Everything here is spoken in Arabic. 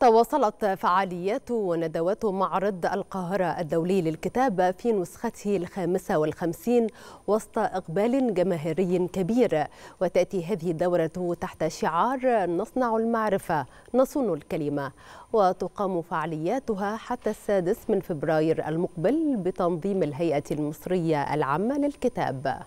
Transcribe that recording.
تواصلت فعاليات وندوات معرض القاهرة الدولي للكتاب في نسخته الخامسة والخمسين وسط إقبال جماهيري كبير وتأتي هذه الدورة تحت شعار نصنع المعرفة نصون الكلمة وتقام فعالياتها حتى السادس من فبراير المقبل بتنظيم الهيئة المصرية العامة للكتاب